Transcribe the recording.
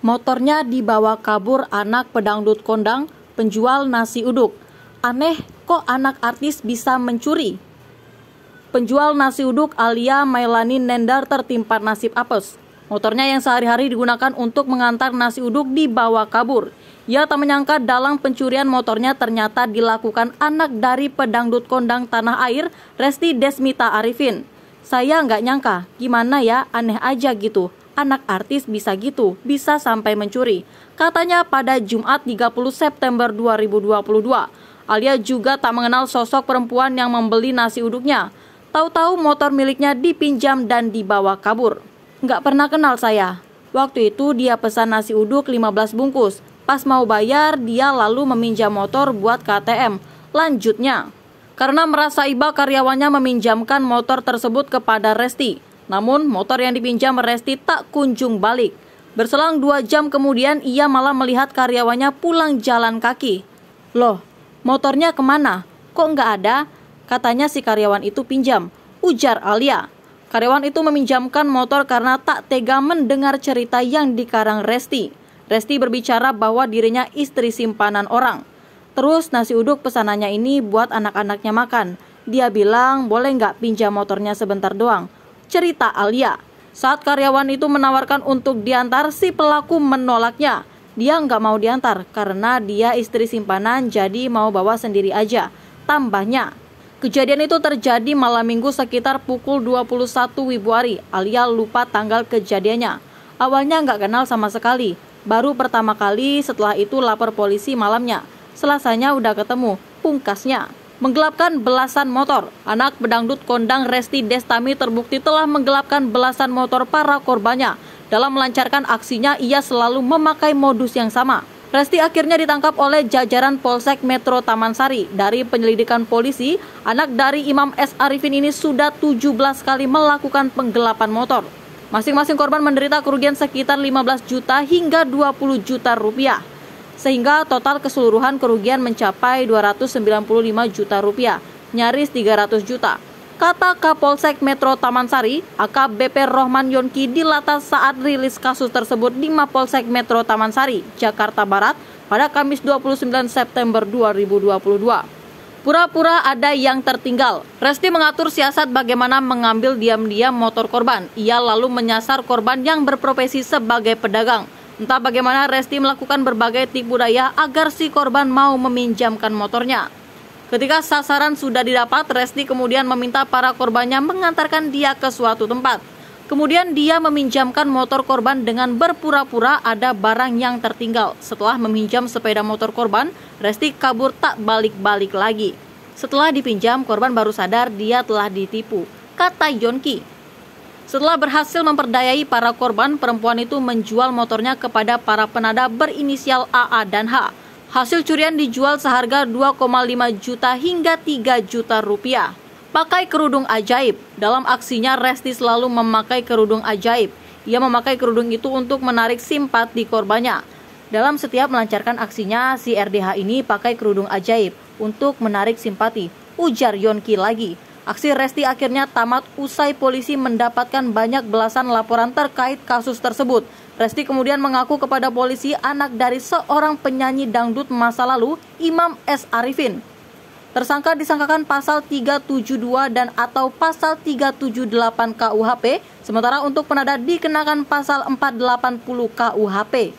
Motornya dibawa kabur anak pedangdut kondang penjual nasi uduk. Aneh kok anak artis bisa mencuri? Penjual nasi uduk Alia Mailani Nendar tertimpa nasib apes. Motornya yang sehari-hari digunakan untuk mengantar nasi uduk dibawa kabur. Ia tak menyangka dalam pencurian motornya ternyata dilakukan anak dari pedangdut kondang tanah air Resti Desmita Arifin. Saya nggak nyangka, gimana ya, aneh aja gitu, anak artis bisa gitu, bisa sampai mencuri. Katanya pada Jumat 30 September 2022. Alia juga tak mengenal sosok perempuan yang membeli nasi uduknya. Tahu-tahu motor miliknya dipinjam dan dibawa kabur. Nggak pernah kenal saya. Waktu itu dia pesan nasi uduk 15 bungkus. Pas mau bayar, dia lalu meminjam motor buat KTM. Lanjutnya, karena merasa iba karyawannya meminjamkan motor tersebut kepada Resti. Namun motor yang dipinjam Resti tak kunjung balik. Berselang dua jam kemudian ia malah melihat karyawannya pulang jalan kaki. Loh, motornya kemana? Kok nggak ada? Katanya si karyawan itu pinjam. Ujar Alia. Karyawan itu meminjamkan motor karena tak tega mendengar cerita yang dikarang Resti. Resti berbicara bahwa dirinya istri simpanan orang. Terus nasi uduk pesanannya ini buat anak-anaknya makan. Dia bilang boleh nggak pinjam motornya sebentar doang cerita Alia. Saat karyawan itu menawarkan untuk diantar, si pelaku menolaknya. Dia nggak mau diantar karena dia istri simpanan jadi mau bawa sendiri aja. Tambahnya, Kejadian itu terjadi malam minggu sekitar pukul 21 Wibuari, alia lupa tanggal kejadiannya. Awalnya nggak kenal sama sekali, baru pertama kali setelah itu lapor polisi malamnya. Selasanya udah ketemu, pungkasnya menggelapkan belasan motor. Anak pedangdut kondang Resti Destami terbukti telah menggelapkan belasan motor para korbannya. Dalam melancarkan aksinya, ia selalu memakai modus yang sama. Resti akhirnya ditangkap oleh jajaran Polsek Metro Taman Sari. Dari penyelidikan polisi, anak dari Imam S. Arifin ini sudah 17 kali melakukan penggelapan motor. Masing-masing korban menderita kerugian sekitar 15 juta hingga 20 juta rupiah sehingga total keseluruhan kerugian mencapai 295 juta rupiah, nyaris 300 juta. Kata Kapolsek Metro Taman Sari, AKBP Rohman Yonki dilatas saat rilis kasus tersebut di Mapolsek Metro Taman Sari, Jakarta Barat pada Kamis 29 September 2022 pura-pura ada yang tertinggal. Resti mengatur siasat bagaimana mengambil diam-diam motor korban. Ia lalu menyasar korban yang berprofesi sebagai pedagang. Entah bagaimana Resti melakukan berbagai tipu daya agar si korban mau meminjamkan motornya. Ketika sasaran sudah didapat, Resti kemudian meminta para korbannya mengantarkan dia ke suatu tempat. Kemudian dia meminjamkan motor korban dengan berpura-pura ada barang yang tertinggal. Setelah meminjam sepeda motor korban, Resti kabur tak balik-balik lagi. Setelah dipinjam, korban baru sadar dia telah ditipu, kata Yonki. Setelah berhasil memperdayai para korban, perempuan itu menjual motornya kepada para penada berinisial AA dan H. Hasil curian dijual seharga 2,5 juta hingga 3 juta rupiah. Pakai kerudung ajaib. Dalam aksinya, Resti selalu memakai kerudung ajaib. Ia memakai kerudung itu untuk menarik simpati korbannya. Dalam setiap melancarkan aksinya, si RDH ini pakai kerudung ajaib untuk menarik simpati. Ujar Yonki lagi. Aksi Resti akhirnya tamat usai polisi mendapatkan banyak belasan laporan terkait kasus tersebut. Resti kemudian mengaku kepada polisi anak dari seorang penyanyi dangdut masa lalu, Imam S. Arifin. Tersangka disangkakan pasal 372 dan atau pasal 378 KUHP, sementara untuk penada dikenakan pasal 480 KUHP.